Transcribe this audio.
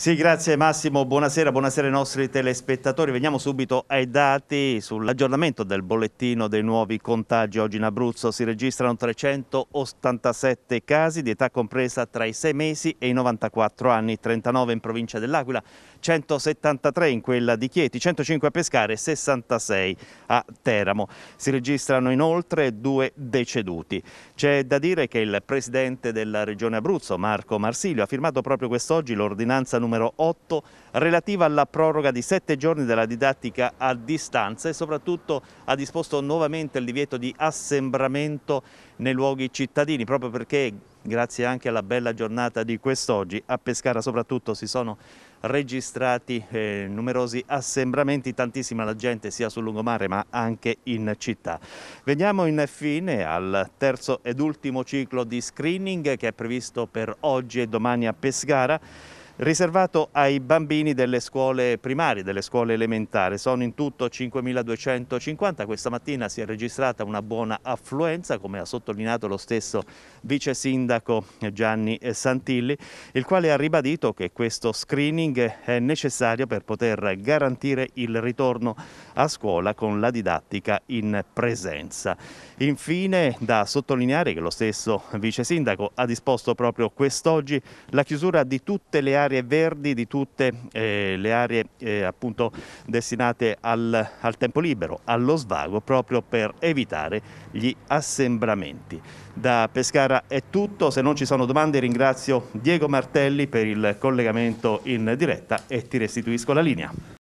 Sì, grazie Massimo, buonasera, buonasera ai nostri telespettatori. Veniamo subito ai dati sull'aggiornamento del bollettino dei nuovi contagi. Oggi in Abruzzo si registrano 387 casi di età compresa tra i 6 mesi e i 94 anni, 39 in provincia dell'Aquila, 173 in quella di Chieti, 105 a Pescare e 66 a Teramo. Si registrano inoltre due deceduti. C'è da dire che il presidente della regione Abruzzo, Marco Marsilio, ha firmato proprio quest'oggi l'ordinanza numero numero 8 relativa alla proroga di sette giorni della didattica a distanza e soprattutto ha disposto nuovamente il divieto di assembramento nei luoghi cittadini proprio perché grazie anche alla bella giornata di quest'oggi a Pescara soprattutto si sono registrati eh, numerosi assembramenti, tantissima la gente sia sul lungomare ma anche in città. Veniamo infine al terzo ed ultimo ciclo di screening che è previsto per oggi e domani a Pescara riservato ai bambini delle scuole primarie, delle scuole elementari. Sono in tutto 5.250, questa mattina si è registrata una buona affluenza, come ha sottolineato lo stesso vice sindaco Gianni Santilli, il quale ha ribadito che questo screening è necessario per poter garantire il ritorno a scuola con la didattica in presenza. Infine da sottolineare che lo stesso vice sindaco ha disposto proprio quest'oggi la chiusura di tutte le aree aree verdi, di tutte eh, le aree eh, appunto destinate al, al tempo libero, allo svago, proprio per evitare gli assembramenti. Da Pescara è tutto, se non ci sono domande ringrazio Diego Martelli per il collegamento in diretta e ti restituisco la linea.